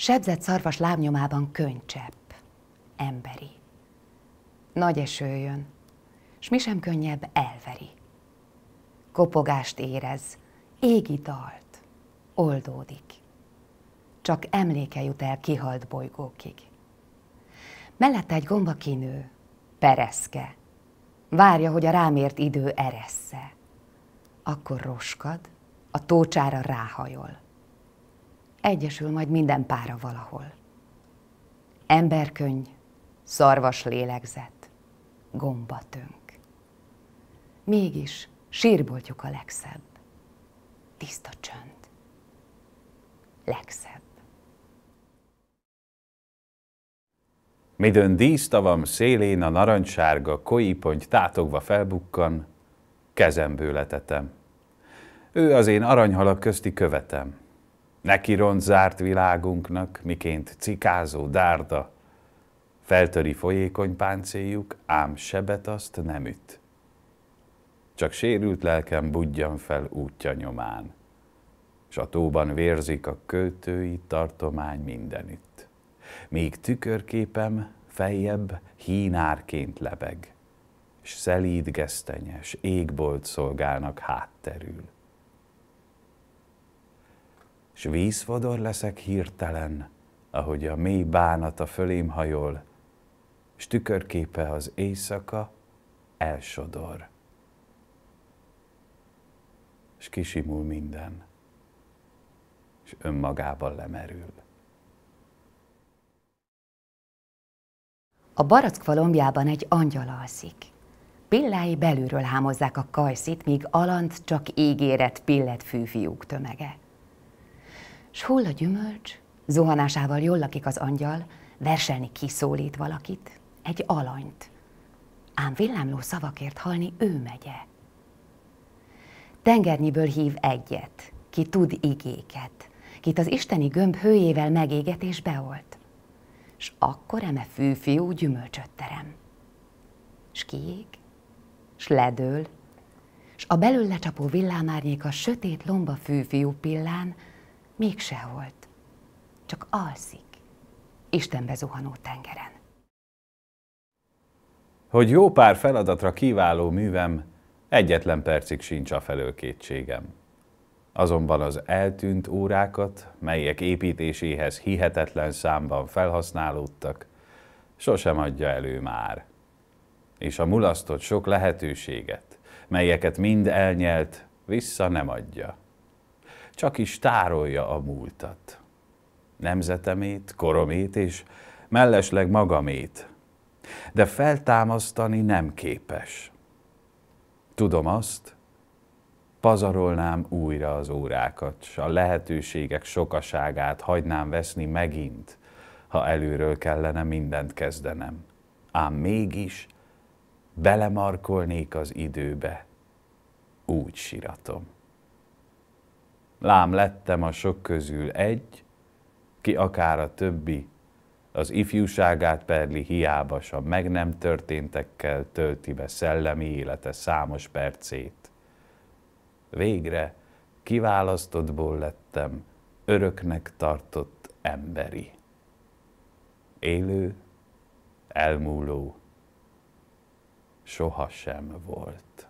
Sebzett szarvas lábnyomában könycsepp. Emberi. Nagy eső jön, s mi sem könnyebb elveri. Kopogást érez, égi dalt, oldódik. Csak emléke jut el kihalt bolygókig. Mellette egy gomba kinő, pereszke. Várja, hogy a rámért idő eressze. Akkor roskad, a tócsára ráhajol egyesül majd minden pára valahol. Emberkönyv, szarvas lélegzet, gombatönk. Mégis sírboltjuk a legszebb, tiszta csönd, legszebb. Midőn dísztavam szélén a narancssárga koipony tátogva felbukkan, kezemből letetem. Ő az én aranyhalak közti követem. Neki zárt világunknak, miként cikázó dárda, feltöri folyékony páncéljuk, ám sebet azt nem üt. Csak sérült lelkem budjan fel útja nyomán, s a tóban vérzik a költői tartomány mindenütt. Még tükörképem fejjebb hínárként lebeg, s szelíd gesztenyes égbolt szolgálnak hátterül s vízvador leszek hirtelen, ahogy a mély bánata fölém hajol, s tükörképe az éjszaka elsodor. És kisimul minden, és önmagában lemerül. A barack lombjában egy angyal alszik. Pillái belülről hámozzák a kajszit, míg alant csak ígéret pillet fűfiúk tömege. S hol a gyümölcs? Zuhanásával jól lakik az angyal, verselni kiszólít valakit, egy alanyt. Ám villámló szavakért halni ő megye. Tengernyiből hív egyet, ki tud igéket, kit az isteni gömb hőjével megéget és beolt. S akkor eme fűfiú gyümölcsöt terem. S kiég, s ledől, s a belőle csapó villámárnyék a sötét lomba fűfiú pillán, mégse volt, csak alszik Istenbe zuhanó tengeren. Hogy jó pár feladatra kiváló művem, egyetlen percig sincs a felől kétségem. Azonban az eltűnt órákat, melyek építéséhez hihetetlen számban felhasználódtak, sosem adja elő már. És a mulasztott sok lehetőséget, melyeket mind elnyelt, vissza nem adja csak is tárolja a múltat. Nemzetemét, koromét és mellesleg magamét. De feltámasztani nem képes. Tudom azt, pazarolnám újra az órákat, s a lehetőségek sokaságát hagynám veszni megint, ha előről kellene mindent kezdenem. Ám mégis belemarkolnék az időbe, úgy siratom. Lám lettem a sok közül egy, ki akár a többi, az ifjúságát perli hiába, s a meg nem történtekkel tölti be szellemi élete számos percét. Végre kiválasztottból lettem, öröknek tartott emberi. Élő, elmúló, sohasem volt.